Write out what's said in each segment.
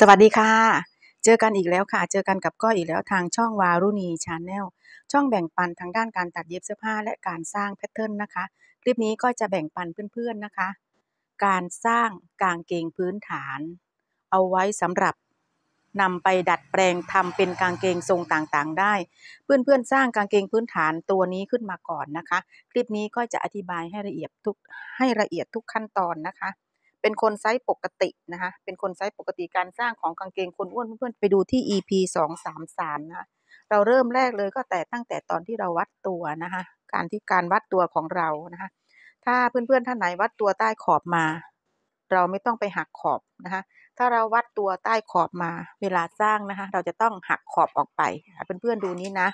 สวัสดีค่ะ เจอกันอีกแล้วค่ะ เจอกันกับก้อยอีกแล้วทางช่องวารุณีชาแนลช่องแบ่งปันทางด้านการตัดเย็บเสื้อผ้าและการสร้างแพทเทิร์นนะคะ คลิปนี้ก็จะแบ่งปันเพื่อน ๆนะคะ การสร้างกางเกงพื้นฐาน เอาไว้สำหรับนำไปดัดแปลงทำเป็นกางเกงทรงต่างๆ ได้ เพื่อนๆสร้างกางเกงพื้นฐานตัวนี้ขึ้นมาก่อนนะคะ คลิปนี้ก็จะอธิบายให้ละเอียดทุกให้ละเอียดทุกขั้นตอนนะคะเป็นคนไซส์ปกตินะคะ เป็นคนไซส์ปกติการสร้างของกางเกงคนอ้วนเพื่อนๆไปดูที่ EP สองสามสามนะ เราเริ่มแรกเลยก็แต่ตั้งแต่ตอนที่เราวัดตัวนะคะ การที่การวัดตัวของเรานะคะ ถ้าเพื่อนๆท่านไหนวัดตัวใต้ขอบมา เราไม่ต้องไปหักขอบนะคะ ถ้าเราวัดตัวใต้ขอบมา เวลาสร้างนะคะ เราจะต้องหักขอบออกไปเพื่อนๆดูนี้นะ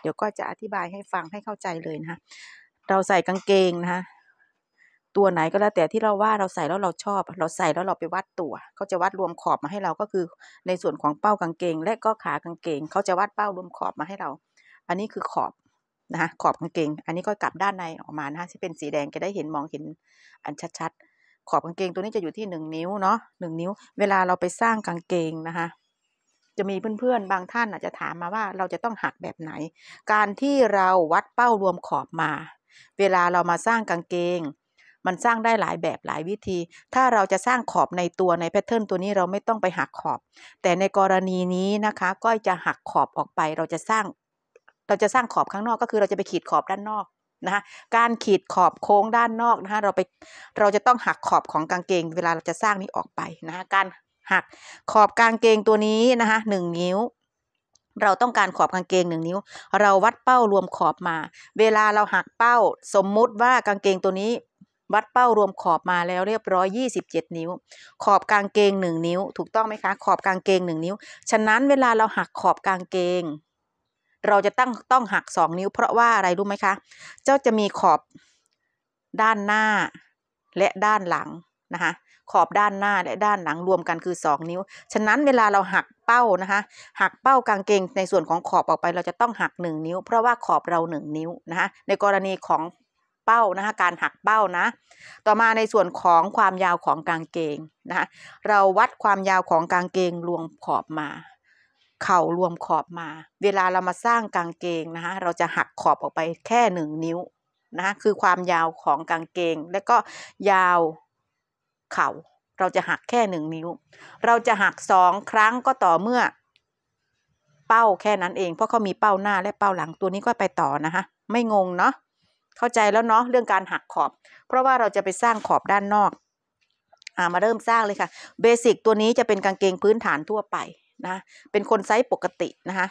เดี๋ยวก็จะอธิบายให้ฟังให้เข้าใจเลยนะคะ เราใส่กางเกงนะคะตัวไหนก็แล้วแต่ที่เราว่าเราใส่แล้วเราชอบ เราใส่แล้วเราไปวัดตัวเขาจะวัดรวมขอบมาให้เราก็คือ ในส่วนของเป้ากางเกงและก็ขากางเกงเขาจะวัดเป้ารวมขอบมาให้เรา อันนี้คือขอบนะคะขอบกางเกงอันนี้ก็กลับด้านในออกมานะคะที่เป็นสีแดงจะได้เห็นมองเห็นอันชัดๆขอบกางเกงตัวนี้จะอยู่ที่หนึ่งนิ้วเนาะหนึ่งนิ้ว เวลาเราไปสร้างกางเกงนะคะจะมีเพื่อนๆบางท่านอาจจะถามมาว่าเราจะต้องหักแบบไหน การที่เราวัดเป้ารวมขอบมา เวลาเรามาสร้างกางเกงมันสร้างได้หลายแบบหลายวิธี ถ้าเราจะสร้างขอบในตัวในแพทเทิร์นตัวนี้เราไม่ต้องไปหักขอบ แต่ในกรณีนี้นะคะ ก็จะหักขอบออกไป เราจะสร้าง เราจะสร้างขอบข้างนอกก็คือเราจะไปขีดขอบด้านนอกนะคะการขีดขอบโค้งด้านนอกนะคะเราไป เราจะต้องหักขอบของกางเกง เวลาเราจะสร้างนี้ออกไป นะคะการหักขอบกางเกงตัวนี้นะคะหนึ่งนิ้ว เราต้องการขอบกางเกงหนึ่งนิ้ว เราวัดเป้ารวมขอบมา เวลาเราหักเป้า สมมุติว่ากางเกงตัวนี้วัดเป้ารวมขอบมาแล้วเรียบร้อย27 นิ้ว ขอบกางเกง 1 นิ้ว ถูกต้องไหมคะ ขอบกางเกง 1 นิ้ว ฉะนั้นเวลาเราหักขอบกางเกง เราจะตั้งต้องหัก 2 นิ้ว เพราะว่าอะไรรู้ไหมคะ เจ้าจะมีขอบด้านหน้าและด้านหลังนะคะขอบด้านหน้าและด้านหลังรวมกันคือ 2 นิ้ว ฉะนั้นเวลาเราหักเป้านะคะหักเป้ากางเกงในส่วนของขอบออกไป เราจะต้องหัก 1 นิ้ว เพราะว่าขอบเรา1นิ้วนะคะในกรณีของเป้านะคะการหักเป้านะ ต่อมาในส่วนของความยาวของกางเกงนะคะเราวัดความยาวของกางเกงรวมขอบมาเข่ารวมขอบมา เวลาเรามาสร้างกางเกงนะคะเราจะหักขอบออกไปแค่หนึ่งนิ้วนะคะคือความยาวของกางเกง แล้วก็ยาวเข่าเราจะหักแค่หนึ่งนิ้วเราจะหักสองครั้งก็ต่อเมื่อ เป้าแค่นั้นเองเพราะเขามีเป้าหน้าและเป้าหลังตัวนี้ก็ไปต่อนะคะไม่งงเนาะเข้าใจแล้วเนาะเรื่องการหักขอบ เพราะว่าเราจะไปสร้างขอบด้านนอกอ่ามาเริ่มสร้างเลยค่ะเบสิกตัวนี้จะเป็นกางเกงพื้นฐานทั่วไปนะเป็นคนไซส์ปกตินะคะ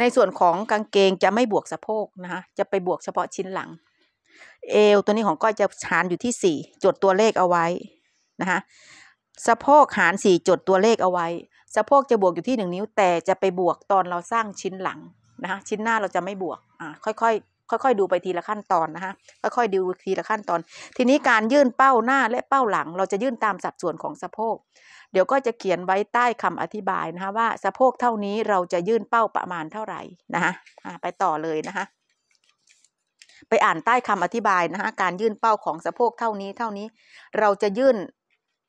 ในส่วนของกางเกงจะไม่บวกสะโพกนะคะจะไปบวกเฉพาะชิ้นหลังเอวตัวนี้ของก้อยจะหารอยู่ที่ 4 จดตัวเลขเอาไว้นะคะสะโพกหาร4จดตัวเลขเอาไว้ สะโพกจะบวกอยู่ที่ 1 นิ้วแต่จะไปบวกตอนเราสร้างชิ้นหลังนะคะชิ้นหน้าเราจะไม่บวกอ่าค่อยๆค่อยๆดูไปทีละขั้นตอนนะคะ ค่อยๆดูทีละขั้นตอน ทีนี้การยื่นเป้าหน้าและเป้าหลัง เราจะยื่นตามสัดส่วนของสะโพกเดี๋ยวก็จะเขียนไว้ใต้คำอธิบายนะคะว่าสะโพกเท่านี้เราจะยื่นเป้าประมาณเท่าไหร่นะคะไปต่อเลยนะคะ ไปอ่านใต้คำอธิบายนะคะการยื่นเป้าของสะโพกเท่านี้เท่านี้เราจะยื่น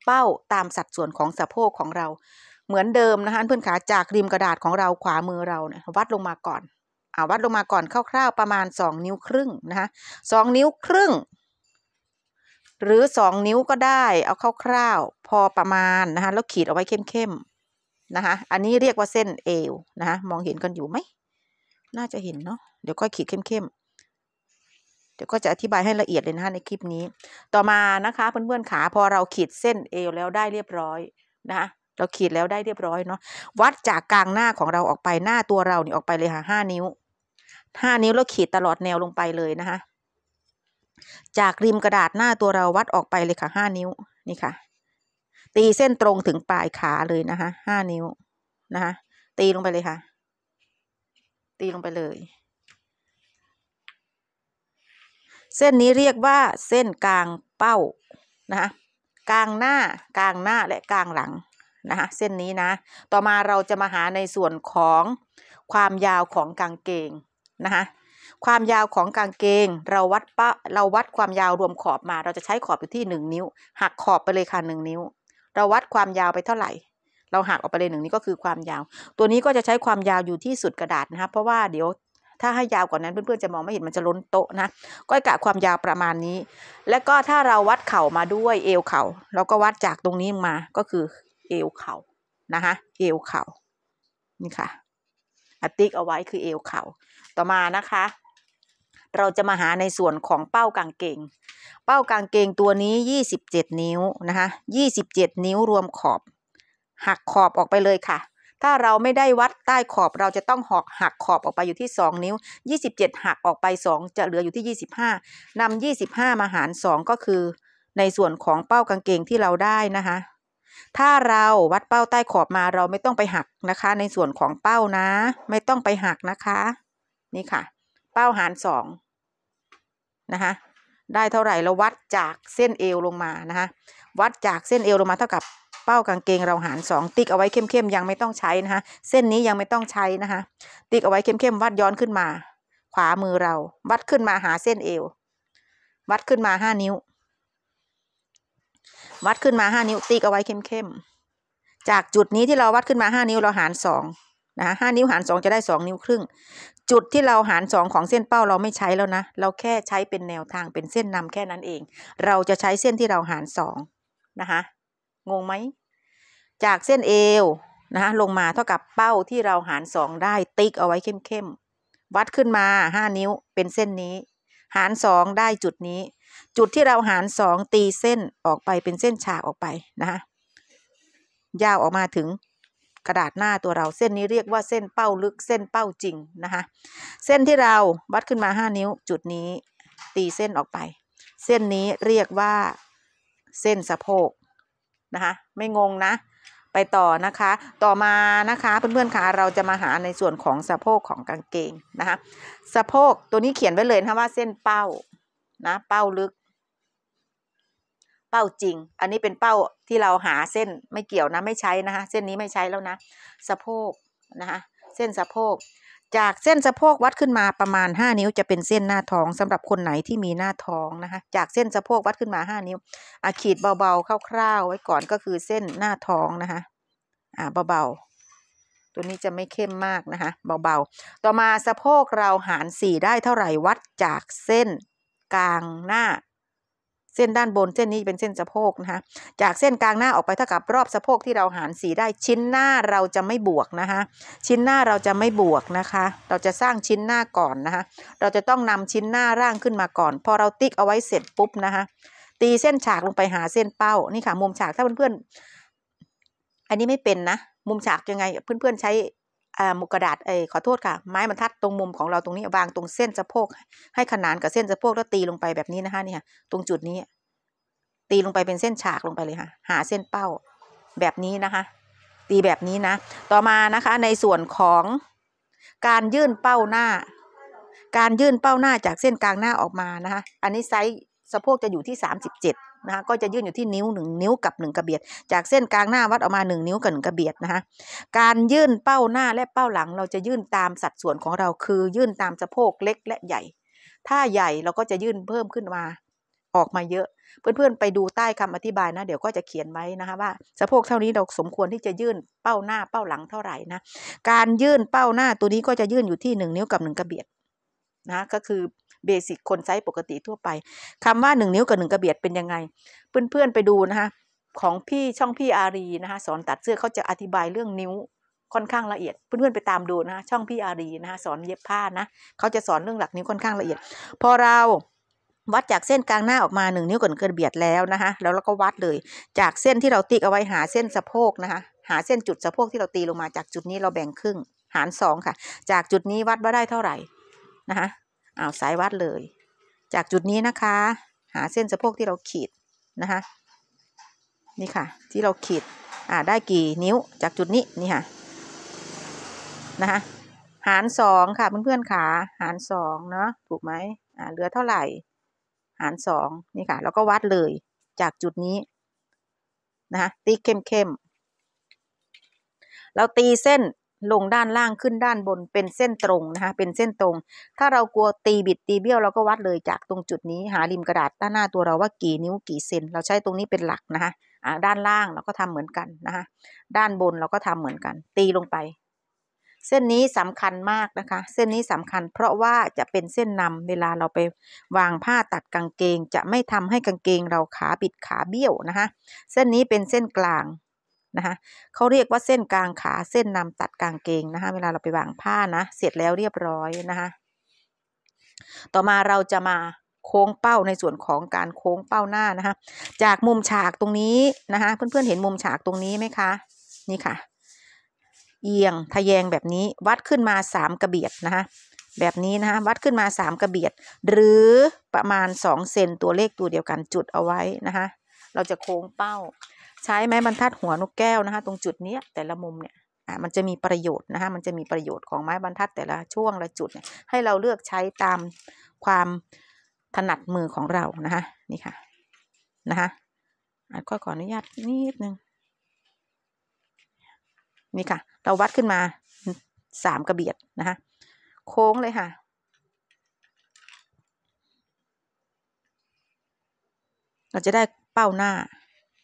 เป้าตามสัดส่วนของสะโพกของเรา เหมือนเดิมนะคะเพื่อนขาจากริมกระดาษของเราขวามือเราเนี่ยวัดลงมาก่อนอาวัดลงมาก่อนคร่าวๆประมาณ 2 นิ้วครึ่งนะคะสนิ้วครึ่ง หรือ 2 นิ้วก็ได้เอาคร่าวๆพอประมาณนะคะแล้วขีดเอาไว้เข้มๆนะคะอันนี้เรียกว่าเส้นเอวนะคะมองเห็นกันอยู่ไหมน่าจะเห็นเนาะเดี๋ยวก็ขีดเข้มๆเดี๋ยวก็จะอธิบายให้ละเอียดเลยนะคะในคลิปนี้ ต่อมานะคะเพื่อนๆขาพอเราขีดเส้นเอวแล้วได้เรียบร้อยนะคะเราขีดแล้วได้เรียบร้อยเนาะวัดจากกลางหน้าของเราออกไปหน้าตัวเราเนี่ออกไปเลยค่ะห้านิ้วห้านิ้วแล้วขีดตลอดแนวลงไปเลยนะคะ จากริมกระดาษหน้าตัวเราวัดออกไปเลยค่ะห้านิ้วนี่ค่ะตีเส้นตรงถึงปลายขาเลยนะคะห้านิ้วนะคะตีลงไปเลยค่ะ ตีลงไปเลยเส้นนี้เรียกว่าเส้นกลางเป้านะคะกลางหน้ากลางหน้าและกลางหลังนะคะเส้นนี้นะต่อมาเราจะมาหาในส่วนของความยาวของกางเกงนะคะความยาวของกางเกงเราวัดปะเราวัดความยาวรวมขอบมา เราจะใช้ขอบอยู่ที่หนึ่งนิ้วหักขอบไปเลยค่ะหนึ่งนิ้ว เราวัดความยาวไปเท่าไหร่ เราหักออกไปเลยหนึ่งนี้ก็คือความยาว ตัวนี้ก็จะใช้ความยาวอยู่ที่สุดกระดาษนะคะเพราะว่าเดี๋ยวถ้าให้ยาวกว่านั้นเพื่อนๆ จะมองไม่เห็นมันจะล้นโต๊ะนะก็กะความยาวประมาณนี้ และก็ถ้าเราวัดเข่ามาด้วยเอวเข่าเราก็วัดจากตรงนี้มาก็คือเอวเข่านะคะเอวเข่านี่ค่ะอติ๊กเอาไว้คือเอวเข่าต่อมานะคะ เราจะมาหาในส่วนของเป้ากางเกง เป้ากางเกงตัวนี้ 27 นิ้วนะคะ 27 นิ้วรวมขอบ หักขอบออกไปเลยค่ะ ถ้าเราไม่ได้วัดใต้ขอบเราจะต้องหอกหักขอบออกไปอยู่ที่ 2 นิ้ว 27 หักออกไป 2 จะเหลืออยู่ที่ 25นำ 25 มาหาร 2 ก็คือ ในส่วนของเป้ากางเกงที่เราได้นะคะ ถ้าเราวัดเป้าใต้ขอบมาเราไม่ต้องไปหักนะคะ ในส่วนของเป้านะไม่ต้องไปหักนะคะนี่ค่ะเป้าหารสองนะคะได้เท่าไหร่เราวัดจากเส้นเอวลงมานะคะวัดจากเส้นเอวลงมาเท่ากับเป้ากางเกงเราหารสองติ๊กเอาไว้เข้มๆยังไม่ต้องใช้นะคะเส้นนี้ยังไม่ต้องใช้นะคะติ๊กเอาไว้เข้มๆวัดย้อนขึ้นมา ขวามือเรา วัดขึ้นมาหาเส้นเอว วัดขึ้นมาห้านิ้ว วัดขึ้นมาห้านิ้วติ๊กเอาไว้เข้มๆจากจุดนี้ที่เราวัดขึ้นมาห้านิ้วเราหารสองนะคะห้านิ้วหารสองจะได้สองนิ้วครึ่งจุดที่เราหารสองของเส้นเป้าเราไม่ใช้แล้วนะ เราแค่ใช้เป็นแนวทางเป็นเส้นนำแค่นั้นเอง เราจะใช้เส้นที่เราหารสองนะคะงงไหมจากเส้นเอวนะคะลงมาเท่ากับเป้าที่เราหารสองได้ติ๊กเอาไว้เข้มๆวัดขึ้นมาห้านิ้วเป็นเส้นนี้ หารสองได้จุดนี้ จุดที่เราหารสองตีเส้นออกไปเป็นเส้นฉากออกไปนะคะยาวออกมาถึงกระดาษหน้าตัวเราเส้นนี้เรียกว่าเส้นเป้าลึกเส้นเป้าจริงนะคะเส้นที่เราวัดขึ้นมา 5 นิ้วจุดนี้ตีเส้นออกไป เส้นนี้เรียกว่าเส้นสะโพกนะคะไม่งงนะไปต่อนะคะต่อมานะคะเพื่อนๆคะเราจะมาหาในส่วนของสะโพกของกางเกงนะคะสะโพกตัวนี้เขียนไว้เลยนะว่าเส้นเป้านะเป้าลึกเป้าจริง อันนี้เป็นเป้าที่เราหาเส้นไม่เกี่ยวนะไม่ใช้นะคะเส้นนี้ไม่ใช้แล้วนะสะโพกนะคะเส้นสะโพกจากเส้นสะโพกวัดขึ้นมาประมาณ5นิ้วจะเป็นเส้นหน้าท้องสำหรับคนไหนที่มีหน้าท้องนะคะจากเส้นสะโพกวัดขึ้นมา5นิ้วอาขีดเบาๆคร่าว ๆ ไว้ก่อนก็คือเส้นหน้าท้องนะคะอ่าเบาๆตัวนี้จะไม่เข้มมากนะคะเบาๆ ต่อมาสะโพกเราหาร4ได้เท่าไหร่วัดจากเส้นกลางหน้าเส้นด้านบนเส้นนี้เป็นเส้นสะโพกนะคะ จากเส้นกลางหน้าออกไปเท่ากับรอบสะโพกที่เราหารสีได้ชิ้นหน้าเราจะไม่บวกนะคะชิ้นหน้าเราจะไม่บวกนะคะ เราจะสร้างชิ้นหน้าก่อนนะคะเราจะต้องนำชิ้นหน้าร่างขึ้นมาก่อน พอเราติ๊กเอาไว้เสร็จปุ๊บนะคะตีเส้นฉากลงไปหาเส้นเป้านี่ค่ะมุมฉากถ้าเพื่อนๆอันนี้ไม่เป็นนะมุมฉากยังไงเพื่อนๆใช้หมุกกระดาษเออขอโทษค่ะ ไม้บรรทัดตรงมุมของเราตรงนี้วางตรงเส้นสะโพก ให้ขนานกับเส้นสะโพกแล้วตีลงไปแบบนี้นะคะเนี่ยตรงจุดนี้ ตีลงไปเป็นเส้นฉากลงไปเลยค่ะ หาเส้นเป้าแบบนี้นะคะ ตีแบบนี้นะ ต่อมานะคะในส่วนของการยื่นเป้าหน้า การยื่นเป้าหน้าจากเส้นกลางหน้าออกมานะคะ อันนี้ไซส์สะโพกจะอยู่ที่สามสิบเจ็ดนะคะก็จะยื่นอยู่ที่นิ้ว 1 นิ้วกับ 1กระเบียด จากเส้นกลางหน้าวัดออกมา 1 นิ้วกับ 1กระเบียดนะคะการยื่นเป้าหน้าและเป้าหลัง เราจะยื่นตามสัดส่วนของเราคือยื่นตามสะโพกเล็กและใหญ่ ถ้าใหญ่เราก็จะยื่นเพิ่มขึ้นมาออกมาเยอะ เพื่อนๆ ไปดูใต้คำอธิบายนะเดี๋ยวก็จะเขียนไว้นะคะว่าสะโพกเท่านี้เราสมควรที่จะยื่นเป้าหน้าเป้าหลังเท่าไหร่นะ การยื่นเป้าหน้าตัวนี้ก็จะยื่นอยู่ที่ 1 นิ้วกับ 1กระเบียดนะก็คือเบสิกคนใช้ปกติทั่วไป คำว่า 1 นิ้วกับ1กระเบียดเป็นยังไงเพื่อนๆไปดูนะคะ ของพี่ช่องพี่อารีนะคะสอนตัดเสื้อเขาจะอธิบายเรื่องนิ้วค่อนข้างละเอียด เพื่อนๆไปตามดูนะคะช่องพี่อารีนะคะสอนเย็บผ้านะเขาจะสอนเรื่องหลักนิ้วค่อนข้างละเอียดพอเราวัดจากเส้นกลางหน้า ออกมา1นิ้วก่อนเกินเบียดแล้วนะคะ แล้วเราก็วัดเลยจากเส้นที่เราติ๊กเอาไว้หาเส้นสะโพกนะคะ หาเส้นจุดสะโพกที่เราตีลงมาจากจุดนี้เราแบ่งครึ่งหาร2ค่ะ จากจุดนี้วัดว่าได้เท่าไหร่นะคะเอาสายวัดเลยจากจุดนี้นะคะ หาเส้นสะโพกที่เราขีดนะคะนี่ค่ะที่เราขีดอ่าได้กี่นิ้วจากจุดนี้นี่ค่ะนะคะหารสองค่ะเพื่อนๆขาหารสองเนาะถูกไหมอ่าเหลือเท่าไหร่หารสองนี่ค่ะแล้วก็วัดเลยจากจุดนี้ นะคะตีเข้มๆเราตีเส้นลงด้านล่างขึ้นด้านบนเป็นเส้นตรงนะคะเป็นเส้นตรง ถ้าเรากลัวตีบิดตีเบี้ยว เราก็วัดเลยจากตรงจุดนี้หาริมกระดาษด้านหน้าตัวเราว่ากี่นิ้วกี่เซนเราใช้ตรงนี้เป็นหลักนะคะด้านล่างเราก็ทำเหมือนกันนะคะด้านบนเราก็ทำเหมือนกัน ตีลงไป เส้นนี้สำคัญมากนะคะ เส้นนี้สำคัญ เพราะว่าจะเป็นเส้นนำ เวลาเราไปวางผ้าตัดกางเกง จะไม่ทำให้กางเกงเราขาบิดขาเบี้ยวนะคะเส้นนี้เป็นเส้นกลางนะคะเขาเรียกว่าเส้นกลางขาเส้นนำตัดกลางเกงนะคะเวลาเราไปวางผ้า นะเสร็จแล้วเรียบร้อยนะคะต่อมาเราจะมาโค้งเป้าในส่วนของการโค้งเป้าหน้านะคะจากมุมฉากตรงนี้นะคะเพื่อนๆเห็นมุมฉากตรงนี้ไหมคะนี่ค่ะเอียงทะแยงแบบนี้วัดขึ้นมาสามกระเบียดนะคะแบบนี้นะคะวัดขึ้นมาสามกระเบียด หรือประมาณสองเซนตัวเลขตัวเดียวกันจุดเอาไว้นะคะเราจะโค้งเป้าใช้ไม้บรรทัดหัวนกแก้วนะคะ ตรงจุดนี้แต่ละมุมเนี่ย อ่ะมันจะมีประโยชน์นะคะมันจะมีประโยชน์ของไม้บรรทัดแต่ละช่วงละจุดเนี่ยให้เราเลือกใช้ตามความถนัดมือของเรานะคะนี่ค่ะนะคะอัดก็ขออนุญาตนิดนึงนี่ค่ะ เราวัดขึ้นมาสามกระเบียดนะคะโค้งเลยค่ะ เราจะได้เป้าหน้า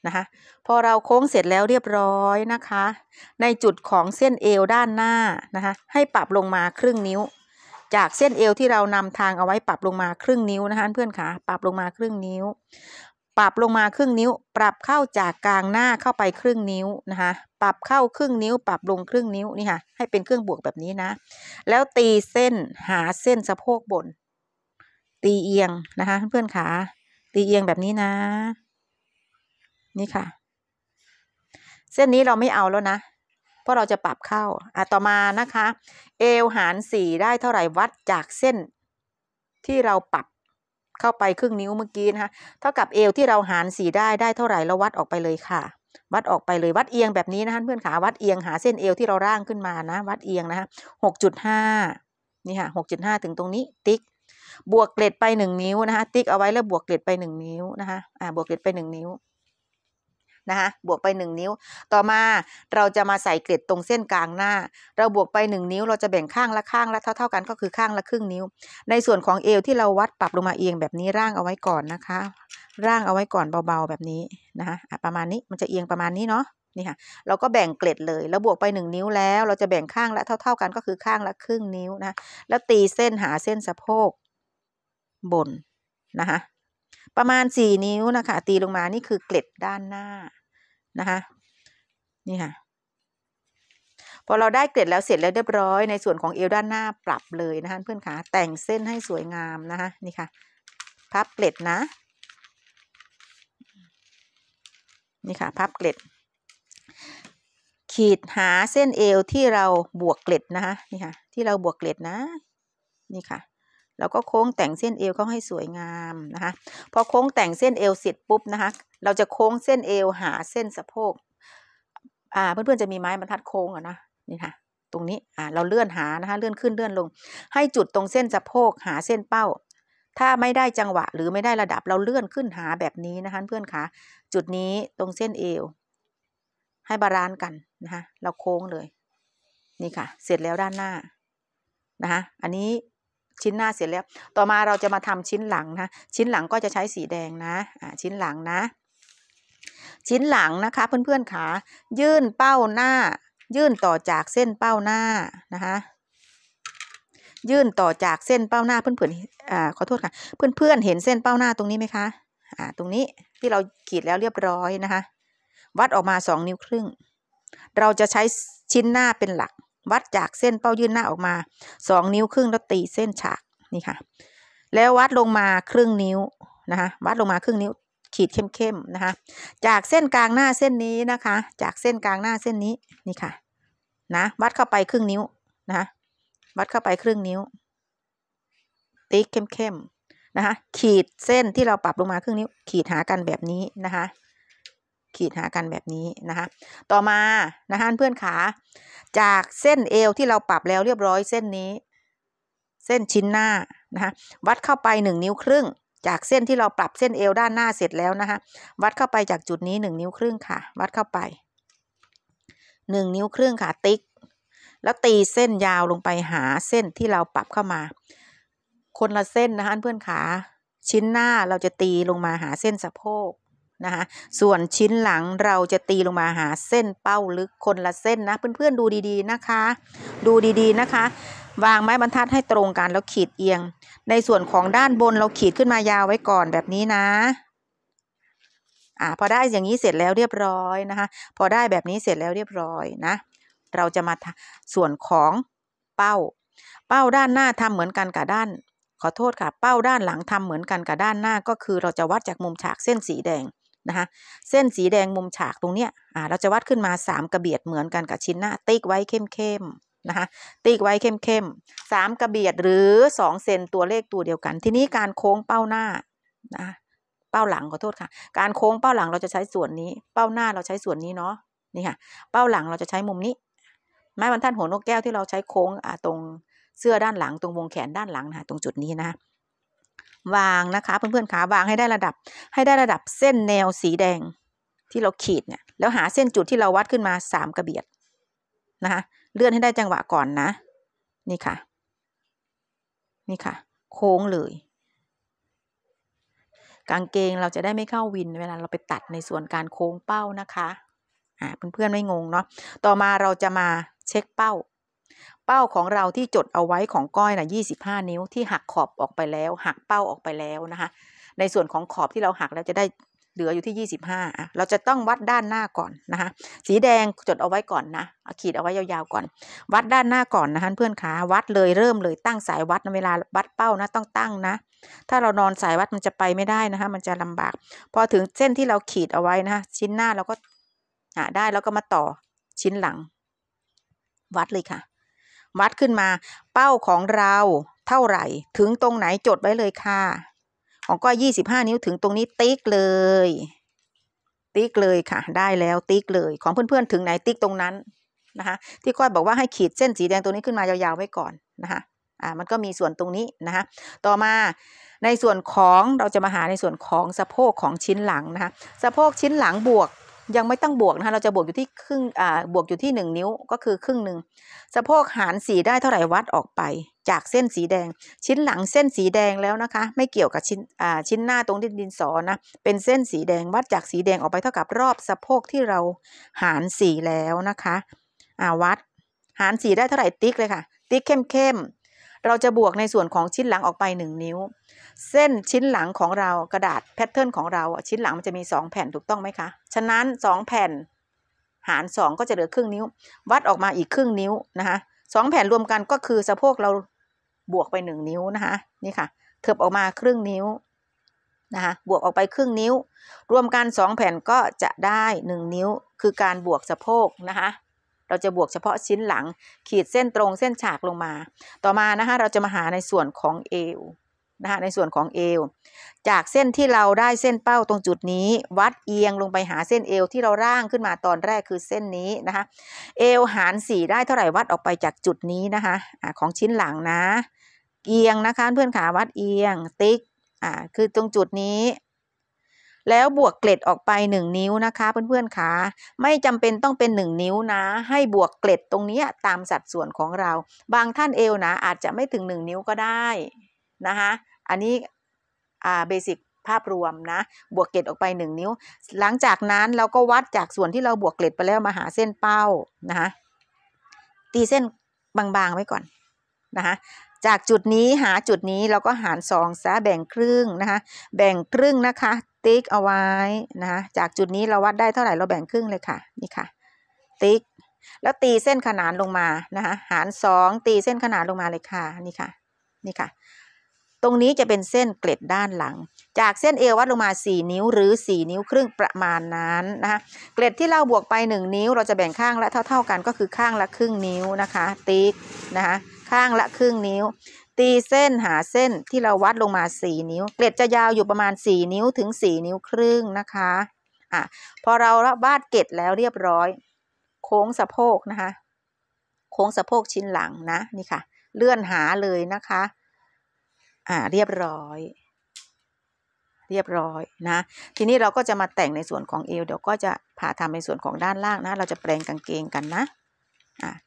นะคะพอเราโค้งเสร็จแล้วเรียบร้อยนะคะ ในจุดของเส้นเอวด้านหน้านะคะ ให้ปรับลงมาครึ่งนิ้ว จากเส้นเอวที่เรานำทางเอาไว้ปรับลงมาครึ่งนิ้วนะคะ เพื่อนขาปรับลงมาครึ่งนิ้ว ปรับลงมาครึ่งนิ้ว ปรับเข้าจากกลางหน้าเข้าไปครึ่งนิ้วนะคะ ปรับเข้าครึ่งนิ้ว ปรับลงครึ่งนิ้วนี่ค่ะ ให้เป็นเครื่องบวกแบบนี้นะแล้วตีเส้นหาเส้นสะโพกบน ตีเอียงนะคะ เพื่อนขาตีเอียงแบบนี้นะนี่ค่ะเส้นนี้เราไม่เอาแล้วนะเพราะเราจะปรับเข้าอ่ะต่อมานะคะ เอวหารสี่ได้เท่าไหร่ วัดจากเส้น ที่เราปรับเข้าไปครึ่งนิ้วเมื่อกี้นะคะเท่ากับเอวที่เราหารสี่ได้ได้เท่าไหร่เราวัดออกไปเลยค่ะ วัดออกไปเลย วัดเอียงแบบนี้นะคะเพื่อนขาวัดเอียงหาเส้นเอวที่เราร่างขึ้นมา นะวัดเอียงนะคะหกจุดห้านี่ค่ะหกจุดห้าถึงตรงนี้ ติ๊กบวกเกล็ดไปหนึ่งนิ้วนะคะติ๊กเอาไว้แล้วบวกเกล็ดไปหนึ่งนิ้วนะคะอ่าบวกเกล็ดไปหนึ่งนิ้วนะคะบวกไป 1 นิ้ว ต่อมาเราจะมาใส่เกล็ดตรงเส้นกลางหน้า เราบวกไป 1 นิ้วเราจะแบ่งข้างละข้างละเท่าเท่ากันก็คือข้างละครึ่งนิ้ว ในส่วนของเอวที่เราวัดปรับลงมาเอียงแบบนี้ร่างเอาไว้ก่อนนะคะ ร่างเอาไว้ก่อนเบาๆแบบนี้นะคะประมาณนี้มันจะเอียงประมาณนี้เนาะนี่ค่ะ เราก็แบ่งเกล็ดเลยแล้วบวกไป 1 นิ้วแล้วเราจะแบ่งข้างละเท่าๆกันก็คือข้างละครึ่งนิ้วนะแล้วตีเส้นหาเส้นสะโพกบนนะคะประมาณสี่นิ้วนะคะตีลงมานี่คือ เกล็ดด้านหน้านะคะนี่ค่ะพอเราได้เกล็ดแล้ว เสร็จแล้วเรียบร้อยในส่วนของเอวด้านหน้าปรับเลยนะคะเพื่อนขาแต่งเส้นให้สวยงามนะคะนี่ค่ะพับเกล็ดนะนี่ค่ะพับเกล็ดขีดหาเส้นเอวที่เราบวกเกล็ดนะคะนี่ค่ะ ที่เราบวกเกล็ดนะนี่ค่ะแล้วก็โค้งแต่งเส้นเอวเข้าให้สวยงามนะคะ พอโค้งแต่งเส้นเอวเสร็จปุ๊บนะคะ เราจะโค้งเส้นเอวหาเส้นสะโพกอ่าเพื่อนๆ จะมีไม้บรรทัดโค้งอะนะนี่ค่ะตรงนี้อ่าเราเลื่อนหานะคะ เลื่อนขึ้นเลื่อนลง ให้จุดตรงเส้นสะโพกหาเส้นเป้า ถ้าไม่ได้จังหวะหรือไม่ได้ระดับเราเลื่อนขึ้นหาแบบนี้นะคะเพื่อนคะจุดนี้ตรงเส้นเอว ให้บาลานซ์กันนะคะ เราโค้งเลยนี่ค่ะ เสร็จแล้วด้านหน้านะคะ อันนี้ชิ้นหน้าเสร็จแล้ว ต่อมาเราจะมาทำชิ้นหลังนะ ชิ้นหลังก็จะใช้สีแดงนะ อ่า ชิ้นหลังนะ ชิ้นหลังนะคะ เพื่อนๆขา ยื่นเป้าหน้า ยื่นต่อจากเส้นเป้าหน้านะคะ ยื่นต่อจากเส้นเป้าหน้าเพื่อนๆ อ่า ขอโทษค่ะ เพื่อนๆเห็นเส้นเป้าหน้าตรงนี้ไหมคะ อ่า ตรงนี้ที่เราขีดแล้วเรียบร้อยนะคะ วัดออกมาสองนิ้วครึ่ง เราจะใช้ชิ้นหน้าเป็นหลักวัดจากเส้นเป้ายื่นหน้าออกมาสองนิ้ว ครึ่งแล้วตีเส้นฉากนี่ค่ะ แล้ววัดลงมาครึ่งนิ้วนะคะวัดลงมาครึ่งนิ้ว ขีดเข้มๆนะคะจากเส้นกลางหน้าเส้นนี้นะคะ จากเส้นกลางหน้าเส้นนี้นี่ค่ะนะวัดเข้าไปครึ่งนิ้วนะคะวัดเข้าไปครึ่งนิ้วตีเข้มๆนะคะขีดเส้นที่เราปรับลงมาครึ่งนิ้วขีดหากันแบบนี้นะคะขีดหากันแบบนี้นะคะ ต่อมานะคะเพื่อนขา จากเส้นเอวที่เราปรับแล้วเรียบร้อยเส้นนี้ เส้นชิ้นหน้านะคะ วัดเข้าไป 1 นิ้วครึ่ง จากเส้นที่เราปรับเส้นเอวด้านหน้าเสร็จแล้วนะคะ วัดเข้าไปจากจุดนี้ 1 นิ้วครึ่งค่ะ วัดเข้าไป 1 นิ้วครึ่งค่ะติ๊ก แล้วตีเส้นยาวลงไปหาเส้นที่เราปรับเข้ามา คนละเส้นนะคะเพื่อนขา ชิ้นหน้าเราจะตีลงมาหาเส้นสะโพกนะคะส่วนชิ้นหลังเราจะตีลงมาหาเส้นเป้าลึกคนละเส้นนะเพื่อนๆดูดีๆนะคะ ดูดีๆนะคะวางไม้บรรทัดให้ตรงกันแล้วขีดเอียง ในส่วนของด้านบนเราขีดขึ้นมายาวไว้ก่อนแบบนี้นะอ่าพอได้อย่างนี้เสร็จแล้วเรียบร้อยนะคะ พอได้แบบนี้เสร็จแล้วเรียบร้อยนะเราจะมาส่วนของเป้า เป้าด้านหน้าทำเหมือนกันกับด้าน ขอโทษค่ะ เป้าด้านหลังทำเหมือนกันกับด้านหน้า ก็คือเราจะวัดจากมุมฉากเส้นสีแดงนะคะเส้นสีแดงมุมฉากตรงเนี้ยอ่าเราจะวัดขึ้นมา 3 กระเบียดเหมือนกันกับชิ้นหน้า ติ๊กไว้เข้มๆนะคะติ๊กไว้เข้มๆสามกระเบียดหรือ 2เซนตัวเลขตัวเดียวกัน ทีนี้การโค้งเป้าหน้านะ เป้าหลังขอโทษค่ะ การโค้งเป้าหลังเราจะใช้ส่วนนี้ เป้าหน้าเราใช้ส่วนนี้เนาะ นี่ค่ะ เป้าหลังเราจะใช้มุมนี้ ไม้บรรทัดหัวนกแก้วที่เราใช้โค้งอ่าตรงเสื้อด้านหลังตรงวงแขนด้านหลังนะตรงจุดนี้นะวางนะคะเพื่อนๆขาวางให้ได้ระดับให้ได้ระดับเส้นแนวสีแดงที่เราขีดเนี่ยแล้วหาเส้นจุดที่เราวัดขึ้นมาสามกระเบียดนะคะเลื่อนให้ได้จังหวะก่อนนะนี่ค่ะนี่ค่ะโค้งเลย กางเกงเราจะได้ไม่เข้าวินเวลาเราไปตัดในส่วนการโค้งเป้านะคะอ่าเพื่อนๆไม่งงเนาะต่อมาเราจะมาเช็คเป้าเป้าของเราที่จดเอาไว้ของก้อยนะ25 นิ้วที่หักขอบออกไปแล้วหักเป้าออกไปแล้วนะคะ ในส่วนของขอบที่เราหักแล้วจะได้เหลืออยู่ที่ 25อ่ะเราจะต้องวัดด้านหน้าก่อนนะคะ สีแดงจดเอาไว้ก่อนนะขีดเอาไว้ยาวๆก่อน วัดด้านหน้าก่อนนะคะ เพื่อนขาวัดเลยเริ่มเลยตั้งสายวัด เวลาวัดเป้านะ ต้องตั้งนะ ถ้าเรานอนสายวัดมันจะไปไม่ได้นะคะ มันจะลำบาก พอถึงเส้นที่เราขีดเอาไว้นะคะชิ้นหน้าเราก็หาได้แล้วก็มาต่อชิ้นหลัง วัดเลยค่ะวัดขึ้นมาเป้าของเราเท่าไหร่ ถึงตรงไหนจดไว้เลยค่ะของก้อยยี่สิบห้านิ้วถึงตรงนี้ติ๊กเลยติ๊กเลยค่ะ ได้แล้วติ๊กเลย ของเพื่อนๆถึงไหนติ๊กตรงนั้นนะคะที่ก้อยบอกว่าให้ขีดเส้นสีแดงตรงนี้ขึ้นมายาวๆไว้ก่อนนะคะอ่ามันก็มีส่วนตรงนี้นะคะต่อมาในส่วนของเราจะมาหาในส่วนของสะโพกของชิ้นหลังนะคะสะโพกชิ้นหลังบวกยังไม่ต้องบวกนะคะ เราจะบวกอยู่ที่ครึ่งอ่าบวกอยู่ที่หนึ่งนิ้วก็คือครึ่งหนึ่งสะโพกหารสีได้เท่าไหร่วัดออกไป จากเส้นสีแดง ชิ้นหลังเส้นสีแดงแล้วนะคะ ไม่เกี่ยวกับชิ้นอ่าชิ้นหน้าตรงดินดินสอ นะ เป็นเส้นสีแดงวัดจากสีแดงออกไปเท่ากับรอบสะโพกที่เราหารสีแล้วนะคะอ่าวัดหารสีได้เท่าไหร่ติ๊กเลยค่ะ ติ๊กเข้มเข้มเราจะบวกในส่วนของชิ้นหลังออกไป 1 นิ้ว เส้นชิ้นหลังของเรากระดาษแพทเทิร์นของเราชิ้นหลังมันจะมี 2 แผ่นถูกต้องไหมคะฉะนั้น 2 แผ่นหาร 2 ก็จะเหลือครึ่งนิ้ว วัดออกมาอีกครึ่งนิ้วนะคะสแผ่นรวมกันก็คือสะโพกเราบวกไป 1 นิ้วนะคะนี่ค่ะ เถิบออกมาครึ่งนิ้วนะคะบวกออกไปครึ่งนิ้ว รวมกัน 2 แผ่นก็จะได้ 1 นิ้ว คือการบวกสะโพกนะคะเราจะบวกเฉพาะชิ้นหลังขีดเส้นตรงเส้นฉากลงมา ต่อมานะคะเราจะมาหาในส่วนของเอวนะคะในส่วนของเอว จากเส้นที่เราได้เส้นเป้าตรงจุดนี้ วัดเอียงลงไปหาเส้นเอว ที่เราร่างขึ้นมาตอนแรกคือเส้นนี้นะคะ เอวหาร4ได้เท่าไหร่วัดออกไปจากจุดนี้นะคะอะของชิ้นหลังนะเอียงนะคะเพื่อนขาวัดเอียงติ๊กอ่าคือตรงจุดนี้แล้วบวกเกล็ดออกไป 1 นิ้วนะคะเพื่อนๆขาไม่จำเป็นต้องเป็น 1 นิ้วนะ ให้บวกเกล็ดตรงนี้ตามสัดส่วนของเรา บางท่านเอวนะอาจจะไม่ถึง 1 นิ้วก็ได้นะคะอันนี้เบสิกภาพรวมนะบวกเกล็ดออกไป 1 นิ้ว หลังจากนั้นเราก็วัดจากส่วนที่เราบวกเกล็ดไปแล้วมาหาเส้นเป้านะคะตีเส้นบางๆไว้ก่อนนะคะจากจุดนี้หาจุดนี้เราก็หารสองซะแบ่งครึ่งนะคะแบ่งครึ่งนะคะติ๊กเอาไว้นะคะจากจุดนี้เราวัดได้เท่าไหร่เราแบ่งครึ่งเลยค่ะนี่ค่ะ ติ๊กแล้วตีเส้นขนานลงมานะคะหารสองตีเส้นขนานลงมาเลยค่ะนี่ค่ะนี่ค่ะ ตรงนี้จะเป็นเส้นเกล็ดด้านหลัง จากเส้นเอววัดลงมา 4 นิ้วหรือ 4 นิ้วครึ่งประมาณนั้นนะคะเกล็ดที่เราบวกไป 1 นิ้วเราจะแบ่งข้างละเท่า ๆกันก็คือข้างละครึ่งนิ้วนะคะ ติ๊กนะคะข้างละครึ่งนิ้วตีเส้นหาเส้นที่เราวัดลงมา 4 นิ้ว เกล็ดจะยาวอยู่ประมาณ 4 นิ้วถึง4 นิ้วครึ่งนะคะอ่ะพอเราวาดเกล็ดแล้วเรียบร้อย โค้งสะโพกนะคะ โค้งสะโพกชิ้นหลังนะนี่ค่ะ เลื่อนหาเลยนะคะอ่าเรียบร้อย เรียบร้อยนะ ทีนี้เราก็จะมาแต่งในส่วนของเอว เดี๋ยวก็จะผ่าทำในส่วนของด้านล่างนะ เราจะแปลงกางเกงกันนะ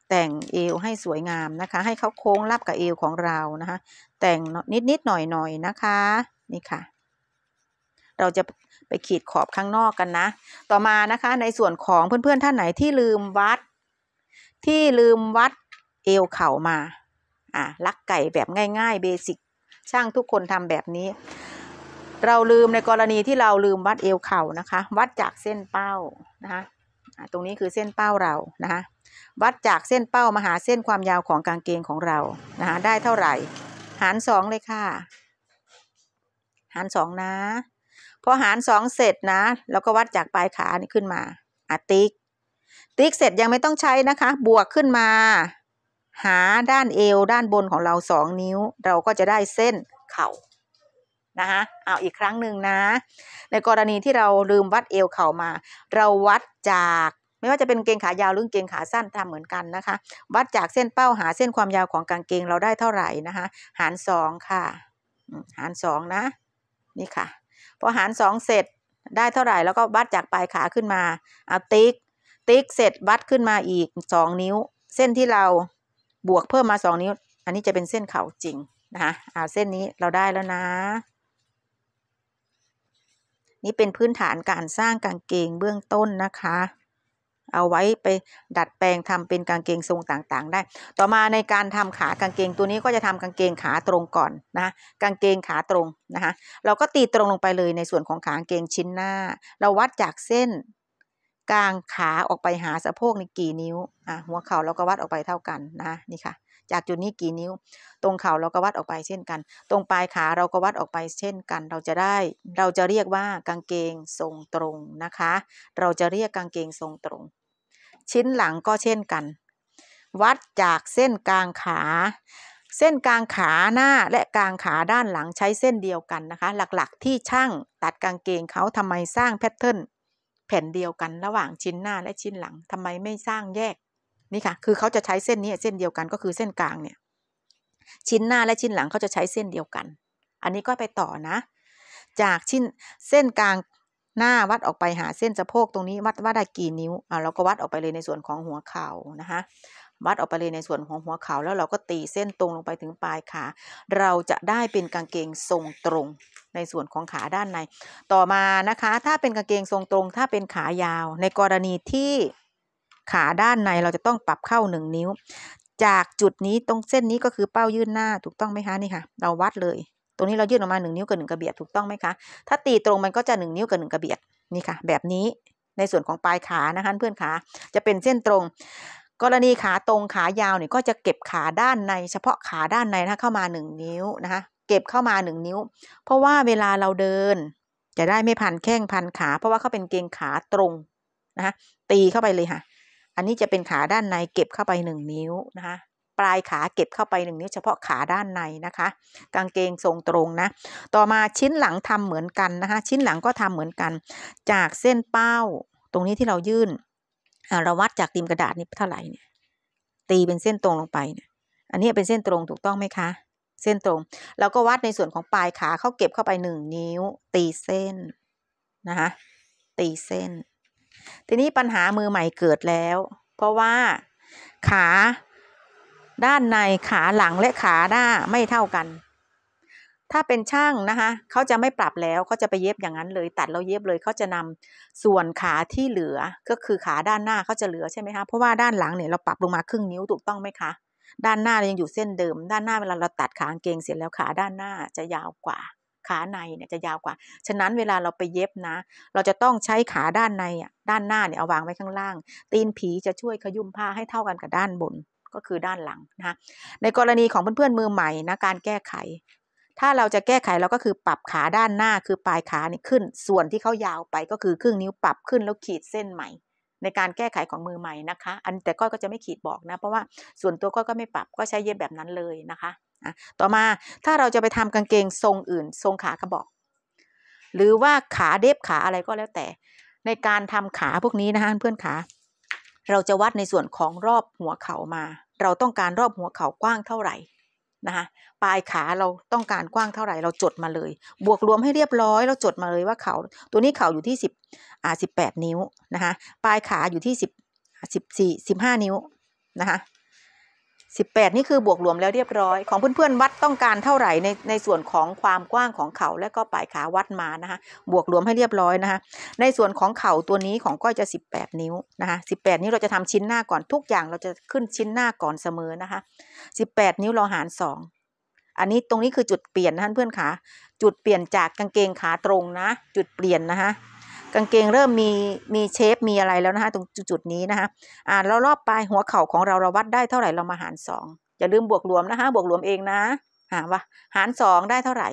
แต่งเอว ให้สวยงามนะคะ ให้เขาโค้งรับกับเอวของเรานะคะแต่งนิดนิดหน่อยหน่อยนะคะนี่ค่ะ เราจะไปขีดขอบข้างนอกกันนะ ต่อมานะคะ ในส่วนของเพื่อนๆท่านไหนที่ลืมวัด ที่ลืมวัดเอวเข่ามาอ่ะลักไก่แบบง่ายๆเบสิกช่างทุกคนทำแบบนี้ เราลืมในกรณีที่เราลืมวัดเอวเข่านะคะ วัดจากเส้นเป้านะคะตรงนี้คือเส้นเป้าเรานะคะวัดจากเส้นเป้ามาหาเส้นความยาวของกางเกงของเรานะคะได้เท่าไหร่หารสองเลยค่ะ หารสองนะ พอหารสองเสร็จนะ แล้วก็วัดจากปลายขานี่ขึ้นมาอาติ๊ก ติ๊กเสร็จยังไม่ต้องใช้นะคะ บวกขึ้นมา หาด้านเอว ด้านบนของเราสองนิ้ว เราก็จะได้เส้นเข่า นะคะเอาอีกครั้งหนึ่งนะ ในกรณีที่เราลืมวัดเอวเข่ามา เราวัดจากไม่ว่าจะเป็นเกงขายาว หรือเกงขาสั้นทำเหมือนกันนะคะ วัดจากเส้นเป้าหาเส้นความยาวของกางเกงเราได้เท่าไหร่นะคะ หารสองค่ะ หารสองนะ นี่ค่ะ พอหารสองเสร็จได้เท่าไหร่ แล้วก็วัดจากปลายขาขึ้นมา เอาติ๊ก ติ๊กเสร็จวัดขึ้นมาอีกสองนิ้ว เส้นที่เราบวกเพิ่มมาสองนิ้ว อันนี้จะเป็นเส้นเข่าจริงนะคะเอาเส้นนี้เราได้แล้วนะ นี่เป็นพื้นฐานการสร้างกางเกงเบื้องต้นนะคะเอาไว้ไปดัดแปลงทำเป็นกางเกงทรงต่างๆได้ ต่อมาในการทำขากางเกงตัวนี้ก็จะทำกางเกงขาตรงก่อนนะ กางเกงขาตรงนะคะเราก็ตีตรงลงไปเลย ในส่วนของขากางเกงชิ้นหน้า เราวัดจากเส้น กลางขาออกไปหาสะโพกี่กี่นิ้ว อ่ะหัวเข่าเราก็วัดออกไปเท่ากันนะนี่ค่ะ จากจุดนี้กี่นิ้ว ตรงเข่าเราก็วัดออกไปเช่นกัน ตรงปลายขาเราก็วัดออกไปเช่นกัน เราจะได้ เราจะเรียกว่ากางเกงทรงตรงนะคะ เราจะเรียกกางเกงทรงตรงชิ้นหลังก็เช่นกัน วัดจากเส้นกลางขา เส้นกลางขาหน้าและกลางขาด้านหลังใช้เส้นเดียวกันนะคะ หลักๆ ที่ช่างตัดกางเกงเขาทำไมสร้างแพทเทิร์นแผ่นเดียวกันระหว่างชิ้นหน้าและชิ้นหลังทำไมไม่สร้างแยก นี่ค่ะคือเขาจะใช้เส้นนี้ เส้นเดียวกันก็คือเส้นกลางเนี่ย ชิ้นหน้าและชิ้นหลังเขาจะใช้เส้นเดียวกัน อันนี้ก็ไปต่อนะ จากชิ้นเส้นกลางหน้าวัดออกไปหาเส้นสะโพกตรงนี้ วัดว่าได้กี่นิ้วอ่าเราก็วัดออกไปเลยในส่วนของหัวเข่านะคะ วัดออกไปเลยในส่วนของหัวเข่าแล้วเราก็ตีเส้นตรงลงไปถึงปลายขา เราจะได้เป็นกางเกงทรงตรงในส่วนของขาด้านใน ต่อมานะคะถ้าเป็นกางเกงทรงตรง ถ้าเป็นขายาว ในกรณีที่ขาด้านในเราจะต้องปรับเข้าหนึ่งนิ้ว จากจุดนี้ตรงเส้นนี้ก็คือเป้ายื่นหน้าถูกต้องไหมคะนี่ค่ะเราวัดเลยตรงนี้เรายื่นออกมา1นิ้วกับ1กระเบียดถูกต้องไหมคะ ถ้าตีตรงมันก็จะ 1 นิ้วกับ1กระเบียด นี่ค่ะ แบบนี้ในส่วนของปลายขานะคะเพื่อนขาจะเป็นเส้นตรง กรณีขาตรงขายาวเนี่ยก็จะเก็บขาด้านในเฉพาะขาด้านในนะเข้ามา 1 นิ้วนะคะ เก็บเข้ามา 1 นิ้ว เพราะว่าเวลาเราเดินจะได้ไม่พันแข้งพันขา เพราะว่าเขาเป็นเกงขาตรงนะคะตีเข้าไปเลยค่ะอันนี้จะเป็นขาด้านในเก็บเข้าไป 1 นิ้วนะคะปลายขาเก็บเข้าไปหนึ่งนิ้ว เฉพาะขาด้านในนะคะ กางเกงทรงตรงนะต่อมาชิ้นหลังทำเหมือนกันนะคะชิ้นหลังก็ทำเหมือนกัน จากเส้นเป้า ตรงนี้ที่เรายื่นเราวัดจากตีมกระดาษนี้เท่าไหร่เนี่ยตีเป็นเส้นตรงลงไปเนี่ยอันนี้เป็นเส้นตรงถูกต้องไหมคะเส้นตรงแล้วก็วัดในส่วนของปลายขาเขาเก็บเข้าไปหนึ่งนิ้ว ตีเส้นนะคะตีเส้น ทีนี้ปัญหามือใหม่เกิดแล้ว เพราะว่าขาด้านในขาหลังและขาหน้าไม่เท่ากัน ถ้าเป็นช่างนะคะเขาจะไม่ปรับแล้วเขาจะไปเย็บอย่างนั้นเลย ตัดเราเย็บเลยเขาจะนำส่วนขาที่เหลือก็คือขาด้านหน้าเขาจะเหลือใช่ไหมคะเพราะว่าด้านหลังเนี่ยเราปรับลงมาครึ่งนิ้วถูกต้องไหมคะ ด้านหน้ายังอยู่เส้นเดิม ด้านหน้าเวลาเราตัดขาางเกงเสร็จแล้วขาด้านหน้าจะยาวกว่า ขาในเนี่ยจะยาวกว่า ฉะนั้นเวลาเราไปเย็บนะ เราจะต้องใช้ขาด้านในอ่ะด้านหน้าเนี่ยเอาวางไว้ข้างล่าง ตีนผีจะช่วยขยุ่มผ้าให้เท่ากันกับด้านบนก็คือด้านหลังนะคะในกรณีของเพื่อน ๆ มือใหม่ นะการแก้ไข ถ้าเราจะแก้ไขเราก็คือปรับขาด้านหน้าคือปลายขานี่ขึ้น ส่วนที่เขายาวไปก็คือครึ่งนิ้วปรับขึ้น แล้วขีดเส้นใหม่ ในการแก้ไขของมือใหม่นะคะ อันแต่ก้อยก็จะไม่ขีดบอกนะ เพราะว่าส่วนตัวก้อยก็ไม่ปรับ ก็ใช้เย็บแบบนั้นเลยนะคะต่อมาถ้าเราจะไปทำกางเกงทรงอื่น ทรงขากระบอก หรือว่าขาเดฟขาอะไรก็แล้วแต่ในการทำขาพวกนี้นะคะเพื่อนขาเราจะวัดในส่วนของรอบหัวเข่ามาเราต้องการรอบหัวเข่ากว้างเท่าไหร่นะคะปลายขาเราต้องการกว้างเท่าไหร่เราจดมาเลย บวกรวมให้เรียบร้อย เราจดมาเลยว่าเขาตัวนี้เขาอยู่ที่สิบอ่าสิบแปดนิ้วนะคะปลายขาอยู่ที่สิบสิบสี่สิบห้านิ้วนะคะสิบแปดนี่คือบวกรวมแล้วเรียบร้อยของเพื่อนๆวัดต้องการเท่าไหร่ในในส่วนของความกว้างของเขา และก็ปลายขาวัดมานะคะบวกรวมให้เรียบร้อยนะคะในส่วนของเข่าตัวนี้ของก้อยจะสิบแปดนิ้วนะคะสิบแปดนี้เราจะทำชิ้นหน้าก่อนทุกอย่างเราจะขึ้นชิ้นหน้าก่อนเสมอนะคะสิบแปดนิ้วเราหารสองอันนี้ตรงนี้คือจุดเปลี่ยนนะเพื่อนขาจุดเปลี่ยนจากกางเกงขาตรงนะจุดเปลี่ยนนะคะกางเกงเริ่มมีมีเชฟมีอะไรแล้วนะคะตรงจุดนี้นะคะอ่าเรารอบปลายหัวเข่าของเราเราวัดได้เท่าไหร่เรามาหารสองอย่าลืมบวกรวมนะคะบวกรวมเองนะ หาว่า หารสองได้เท่าไหร่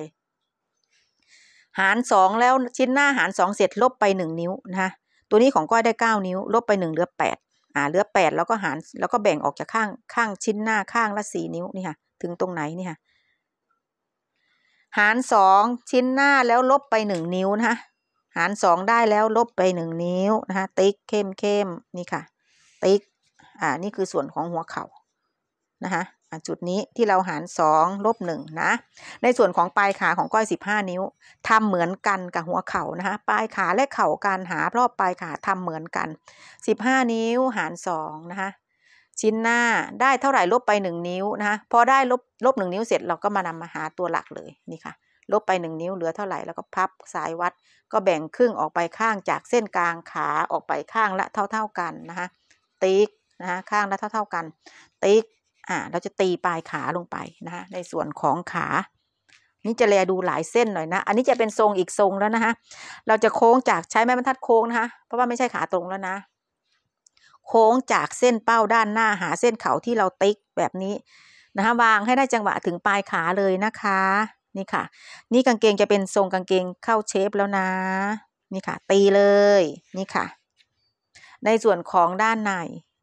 หารสองแล้วชิ้นหน้าหารสองเสร็จลบไปหนึ่งนิ้วนะคะตัวนี้ของก้อยได้เก้านิ้ว ลบไปหนึ่งเหลือแปดอ่าเหลือแปดแล้วก็หารแล้วก็แบ่งออกจากข้างข้างชิ้นหน้าข้างละสี่นิ้วนี่ค่ะถึงตรงไหนนี่ค่ะ หารสองชิ้นหน้าแล้วลบไปหนึ่งนิ้วนะคะหารสองได้แล้วลบไปหนึ่งนิ้วนะคะติ๊กเข้มเข้มนี่ค่ะติ๊กอ่านี่คือส่วนของหัวเข่านะคะจุดนี้ที่เราหารสองลบหนึ่งนะในส่วนของปลายขาของก้อยสิบห้านิ้วทำเหมือนกันกับหัวเข่านะคะปลายขาและเข่าการหารอบปลายขาทำเหมือนกันสิบห้านิ้วหารสองนะคะชิ้นหน้าได้เท่าไหร่ลบไปหนึ่งนิ้วนะคะพอได้ลบลบหนึ่งนิ้วเสร็จเราก็มานำมาหาตัวหลักเลยนี่ค่ะลบไป1นิ้วเหลือเท่าไหร่ แล้วก็พับสายวัด ก็แบ่งครึ่งออกไปข้างจากเส้นกลางขาออกไปข้างละเท่า ๆกันนะคะติ๊กนะคะข้างละเท่าๆกัน ติ๊กอ่าเราจะตีปลายขาลงไปนะคะในส่วนของขา นี่จะแลดูหลายเส้นหน่อยนะ อันนี้จะเป็นทรงอีกทรงแล้วนะคะเราจะโค้งจากใช้ไม้บรรทัดโค้งนะคะเพราะว่าไม่ใช่ขาตรงแล้วนะ โค้งจากเส้นเป้าด้านหน้าหาเส้นเขาที่เราติ๊กแบบนี้นะคะวางให้ได้จังหวะถึงปลายขาเลยนะคะนี่ค่ะ นี่กางเกงจะเป็นทรงกางเกงเข้าเชฟ แล้วนะ นี่ค่ะ ตีเลย นี่ค่ะ ในส่วนของด้านใน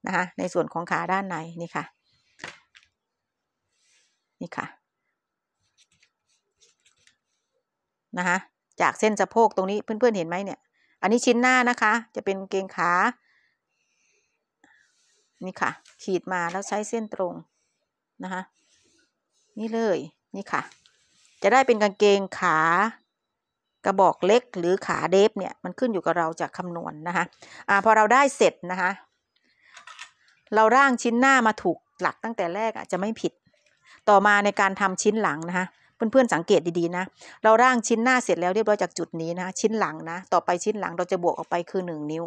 นะคะ ในส่วนของขาด้านใน นี่ค่ะ นี่ค่ะ นะคะ จากเส้นสะโพกตรงนี้เพื่อนๆเห็นไหมเนี่ย อันนี้ชิ้นหน้านะคะ จะเป็นเกงขา นี่ค่ะ ขีดมาแล้วใช้เส้นตรงนะคะ นี่เลย นี่ค่ะจะได้เป็นกางเกงขา กระบอกเล็กหรือขาเดฟเนี่ยมันขึ้นอยู่กับเราจากคำนวณนนะคะอ่าพอเราได้เสร็จนะคะเราร่างชิ้นหน้ามาถูกหลักตั้งแต่แรกอ่ะจะไม่ผิด ต่อมาในการทำชิ้นหลังนะคะเพื่อนๆสังเกตดีๆนะเราร่างชิ้นหน้าเสร็จแล้วเรียบร้อยจากจุดนี้นะชิ้นหลังนะ ต่อไปชิ้นหลังเราจะบวกออกไปคือ 1 นิ้ว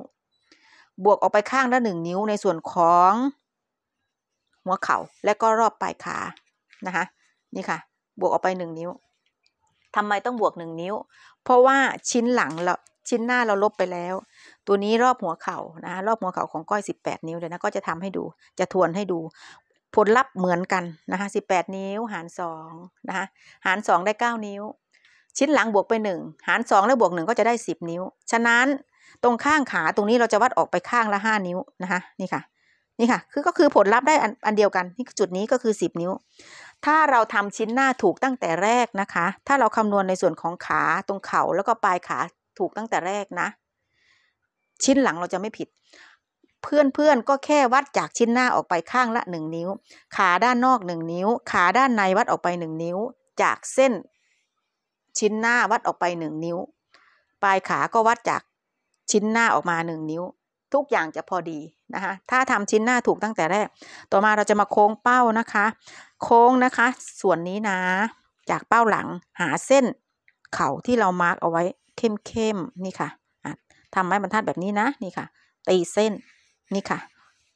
บวกออกไปข้างละ1นิ้ว ในส่วนของ หัวเข่า และก็รอบปลายขานะคะนี่ค่ะบวกออกไปหนึ่งนิ้วทำไมต้องบวกหนึ่งนิ้ว เพราะว่าชิ้นหลังเราชิ้นหน้าเราลบไปแล้ว ตัวนี้รอบหัวเข่านะะรอบหัวเข่าของก้อย18 นิ้วเดี๋ยวนะก็จะทำให้ดู จะทวนให้ดู ผลลัพธ์เหมือนกันนะคะปดนิ้วหาร2นะคะหาร2ได้9นิ้วชิ้นหลังบวกไป 1 หาร2แล้วบวก1ก็จะได้ 10 นิ้วฉะนั้นตรงข้างขาตรงนี้เราจะวัดออกไปข้างละ5นิ้วนะคะนี่ค่ะนี่ค่ะ คือก็คือผลลัพธ์ได้อันเดียวกันนี่จุดนี้ก็คือ 10 นิ้วถ้าเราทำชิ้นหน้าถูกตั้งแต่แรกนะคะ ถ้าเราคำนวณในส่วนของขาตรงเข่าแล้วก็ปลายขาถูกตั้งแต่แรกนะ ชิ้นหลังเราจะไม่ผิด เพื่อนๆก็แค่วัดจากชิ้นหน้าออกไปข้างละ 1 นิ้ว ขาด้านนอก 1 นิ้ว ขาด้านในวัดออกไป 1 นิ้ว จากเส้นชิ้นหน้าวัดออกไป 1 นิ้ว ปลายขาก็วัดจากชิ้นหน้าออกมา 1 นิ้ว ทุกอย่างจะพอดีนะคะถ้าทำชิ้นหน้าถูกตั้งแต่แรก ต่อมาเราจะมาโค้งเป้านะคะโค้งนะคะส่วนนี้นะจากเป้าหลังหาเส้นเข่าที่เรามาร์กเอาไว้เข้มๆนี่ค่ะทำไม้บรรทัดแบบนี้นะนี่ค่ะตีเส้นนี่ค่ะ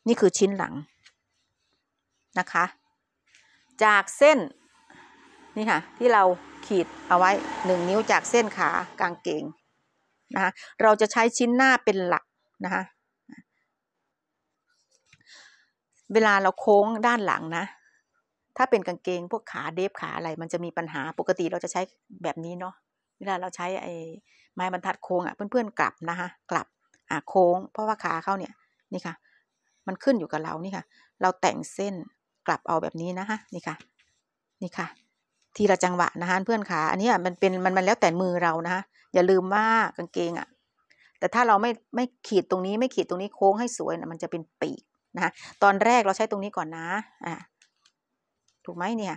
นี่คือชิ้นหลังนะคะ จากเส้นนี่ค่ะที่เราขีดเอาไว้หนึ่งนิ้วจากเส้นขากางเกงนะคะเราจะใช้ชิ้นหน้าเป็นหลักนะคะเวลาเราโค้งด้านหลังนะถ้าเป็นกางเกงพวกขาเดฟขาอะไร มันจะมีปัญหา ปกติเราจะใช้แบบนี้เนาะเวลาเราใช้ไอ้ไม้บรรทัดโค้งอะ่ะเพื่อนๆ กลับนะคะ กลับอ่ะโค้ง เพราะว่าขาเข้าเนี่ยนี่ค่ะ มันขึ้นอยู่กับเรานี่ค่ะ เราแต่งเส้นกลับเอาแบบนี้นะคะนี่ค่ะนี่ค่ะ ทีละจังหวะนะคะเพื่อนขาอันนี้มันเป็นมันมันแล้วแต่มือเรานะคะอย่าลืมว่ากางเกงอะ่ะแต่ถ้าเราไม่ไม่ขีดตรงนี้ไม่ขีดตรงนี้โค้งให้สวยนะมันจะเป็นปีกนะะตอนแรกเราใช้ตรงนี้ก่อนนะอ่าถูกไหมเนี่ย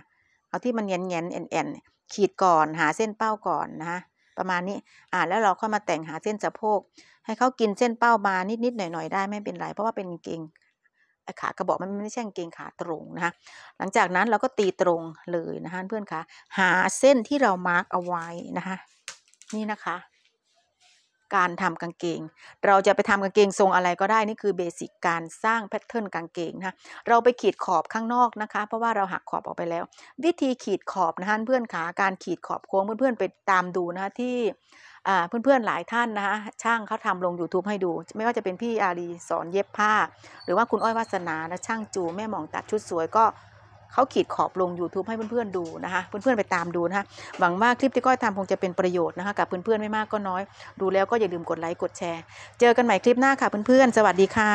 เอาที่มันเงียนเง็นแอนแอนขีดก่อนหาเส้นเป้าก่อนนะคะประมาณนี้อ่าแล้วเราค่อยมาแต่งหาเส้นสะโพกให้เขากินเส้นเป้ามานิดๆหน่อยๆได้ไม่เป็นไรเพราะว่าเป็นเกงขากระบอกมันไม่ใช่เกงขาตรงนะคะ หลังจากนั้นเราก็ตีตรงเลยนะคะเพื่อนคะหาเส้นที่เรามาร์กเอาไว้นะคะนี่นะคะการทำกางเกง เราจะไปทำกางเกงทรงอะไรก็ได้นี่คือเบสิกการสร้างแพทเทิร์นกางเกงนะเราไปขีดขอบข้างนอกนะคะ เพราะว่าเราหักขอบออกไปแล้ว วิธีขีดขอบนะคะเพื่อนขา การขีดขอบโค้งเพื่อนๆไปตามดูนะที่ เพื่อนๆหลายท่านนะคะช่างเขาทำลง YouTube ให้ดู ไม่ว่าจะเป็นพี่อารีสอนเย็บผ้า หรือว่าคุณอ้อยวาสนาและช่างจู แม่หมองตัดชุดสวยก็เขาขีดขอบลง YouTube ให้เพื่อน ๆ ดูนะคะ เพื่อน ๆ ไปตามดูนะคะหวังว่าคลิปที่ก้อยทำคงจะเป็นประโยชน์นะคะ กับเพื่อน ๆ ไม่มากก็น้อย ดูแล้วก็อย่าลืมกดไลค์กดแชร์ เจอกันใหม่คลิปหน้าค่ะเพื่อน ๆ สวัสดีค่ะ